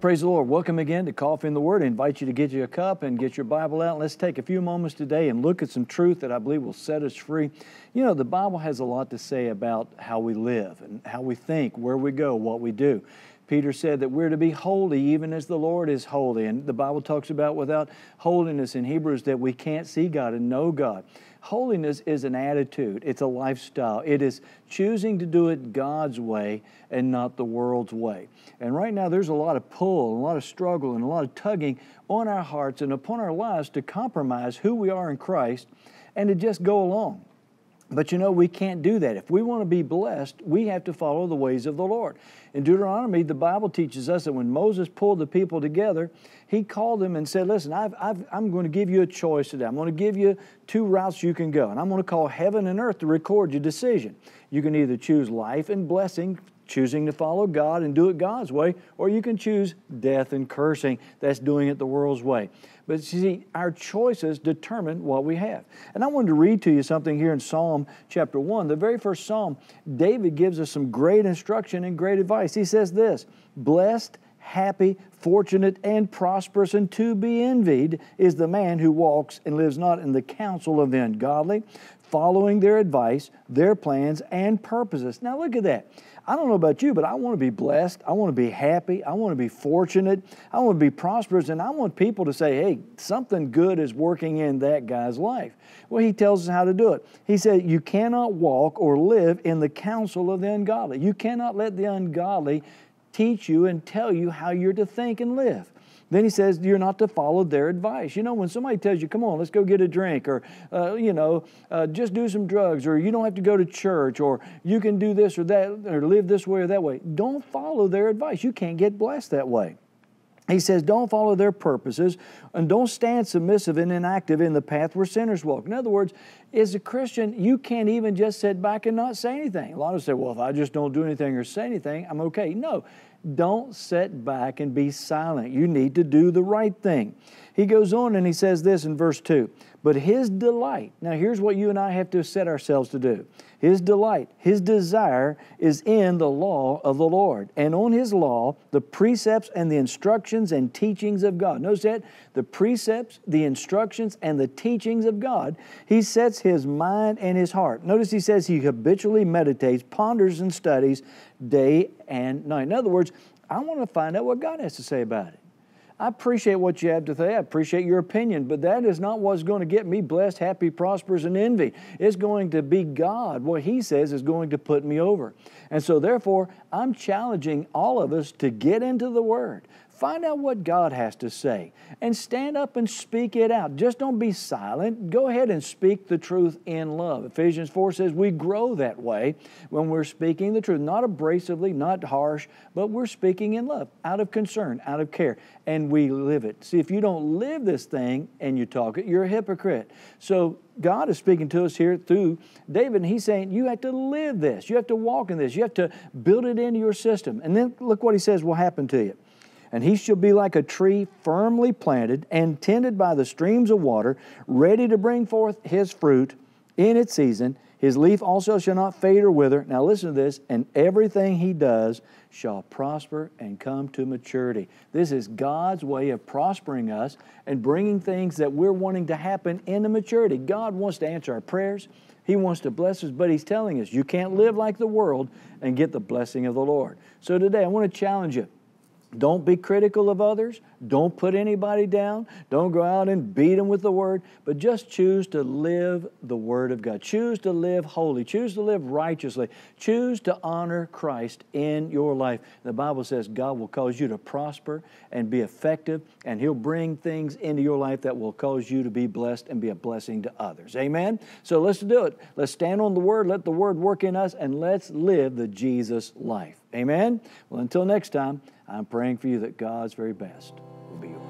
praise the Lord. Welcome again to Coffee in the Word. I invite you to get you a cup and get your Bible out. Let's take a few moments today and look at some truth that I believe will set us free. You know, the Bible has a lot to say about how we live and how we think, where we go, what we do. Peter said that we're to be holy even as the Lord is holy. And the Bible talks about without holiness in Hebrews that we can't see God and know God. Holiness is an attitude, it's a lifestyle. It is choosing to do it God's way and not the world's way. And right now, there's a lot of pull, a lot of struggle, and a lot of tugging on our hearts and upon our lives to compromise who we are in Christ and to just go along. But you know, we can't do that. If we want to be blessed, we have to follow the ways of the Lord. In Deuteronomy, the Bible teaches us that when Moses pulled the people together, he called them and said, Listen, i am going to give you a choice today. I'm going to give you two routes you can go, and I'm going to call heaven and earth to record your decision. You can either choose life and blessing choosing to follow God and do it God's way, or you can choose death and cursing. That's doing it the world's way. But see, our choices determine what we have. And I wanted to read to you something here in Psalm chapter 1, the very first Psalm. David gives us some great instruction and great advice. He says this Blessed happy, fortunate, and prosperous, and to be envied is the man who walks and lives not in the counsel of the ungodly, following their advice, their plans, and purposes. Now, look at that. I don't know about you, but I want to be blessed. I want to be happy. I want to be fortunate. I want to be prosperous. And I want people to say, hey, something good is working in that guy's life. Well, he tells us how to do it. He said, you cannot walk or live in the counsel of the ungodly. You cannot let the ungodly teach you and tell you how you're to think and live. Then he says, You're not to follow their advice. You know, when somebody tells you, Come on, let's go get a drink, or, uh, you know, uh, just do some drugs, or you don't have to go to church, or you can do this or that, or live this way or that way, don't follow their advice. You can't get blessed that way. He says, Don't follow their purposes and don't stand submissive and inactive in the path where sinners walk. In other words, as a Christian, you can't even just sit back and not say anything. A lot of us say, Well, if I just don't do anything or say anything, I'm okay. No, don't sit back and be silent. You need to do the right thing. He goes on and he says this in verse 2 But his delight, now here's what you and I have to set ourselves to do. His delight, his desire is in the law of the Lord, and on his law, the precepts and the instructions and teachings of God. Notice that the precepts, the instructions, and the teachings of God. He sets his mind and his heart. Notice he says he habitually meditates, ponders, and studies day and night. In other words, I want to find out what God has to say about it. I appreciate what you have to say. I appreciate your opinion, but that is not what's going to get me blessed, happy, prosperous, and envy. It's going to be God. What He says is going to put me over. And so, therefore, I'm challenging all of us to get into the Word, Find out what God has to say and stand up and speak it out. Just don't be silent. Go ahead and speak the truth in love. Ephesians 4 says we grow that way when we're speaking the truth, not abrasively, not harsh, but we're speaking in love, out of concern, out of care, and we live it. See, if you don't live this thing and you talk it, you're a hypocrite. So God is speaking to us here through David, and he's saying, You have to live this. You have to walk in this. You have to build it into your system. And then look what he says will happen to you and he shall be like a tree firmly planted and tended by the streams of water, ready to bring forth his fruit in its season. His leaf also shall not fade or wither. Now listen to this, and everything he does shall prosper and come to maturity. This is God's way of prospering us and bringing things that we're wanting to happen into maturity. God wants to answer our prayers. He wants to bless us, but He's telling us you can't live like the world and get the blessing of the Lord. So today, I want to challenge you don't be critical of others. Don't put anybody down. Don't go out and beat them with the word, but just choose to live the word of God. Choose to live holy. Choose to live righteously. Choose to honor Christ in your life. The Bible says God will cause you to prosper and be effective, and He'll bring things into your life that will cause you to be blessed and be a blessing to others. Amen? So let's do it. Let's stand on the word. Let the word work in us, and let's live the Jesus life. Amen? Well, until next time. I'm praying for you that God's very best will be yours.